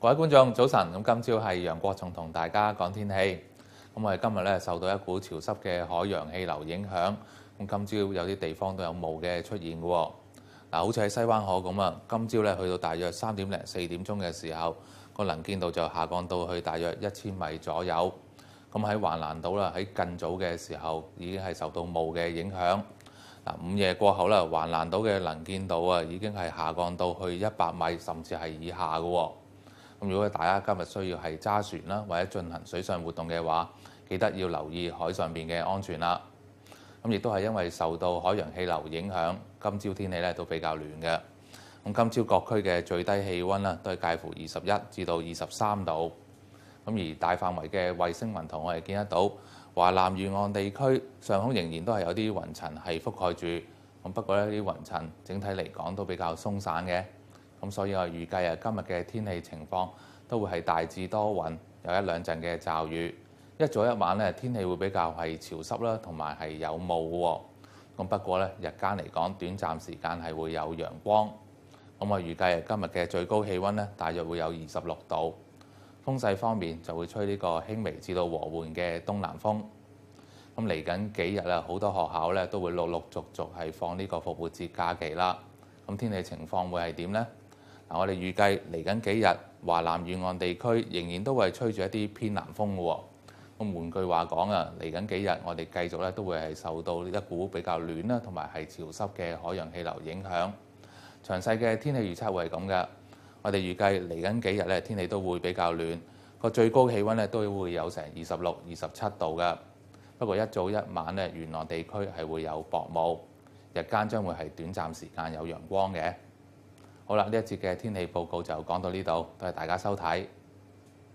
各位觀眾，早晨！咁今朝係楊國松同大家講天氣。咁我哋今日咧受到一股潮濕嘅海洋氣流影響，咁今朝有啲地方都有霧嘅出現嘅喎。嗱，好似喺西灣河咁啊，今朝咧去到大約三點零四點鐘嘅時候，個能見度就下降到去大約一千米左右。咁喺橫南島啦，喺更早嘅時候已經係受到霧嘅影響。嗱，午夜過後啦，橫南島嘅能見度啊已經係下降到去一百米甚至係以下嘅喎。如果大家今日需要係揸船啦，或者進行水上活動嘅話，記得要留意海上邊嘅安全啦。咁亦都係因為受到海洋氣流影響，今朝天氣咧都比較暖嘅。咁今朝各區嘅最低氣温啦，都係介乎二十一至到二十三度。咁而大範圍嘅衛星雲圖，我哋見得到，華南沿岸地區上空仍然都係有啲雲層係覆蓋住。咁不過咧，啲雲層整體嚟講都比較鬆散嘅。咁所以我預計啊，今日嘅天氣情況都會係大致多雲，有一兩陣嘅驟雨。一早一晚咧，天氣會比較係潮濕啦，同埋係有霧。咁不過咧，日間嚟講，短暫時間係會有陽光。咁我預計今日嘅最高氣温咧，大約會有二十六度。風勢方面就會吹呢個輕微至到和緩嘅東南風。咁嚟緊幾日啊，好多學校咧都會陸陸續續係放呢個復活節假期啦。咁天氣情況會係點呢？我哋預計嚟緊幾日，華南沿岸地區仍然都係吹住一啲偏南風嘅。咁換句話講啊，嚟緊幾日，我哋繼續咧都會係受到一股比較暖啦，同埋係潮濕嘅海洋氣流影響。詳細嘅天氣預測會係咁嘅。我哋預計嚟緊幾日咧，天氣都會比較暖，個最高氣温咧都會有成二十六、二十七度嘅。不過一早一晚咧，沿岸地區係會有薄霧，日間將會係短暫時間有陽光嘅。好啦，呢一節嘅天氣報告就講到呢度，多謝大家收睇。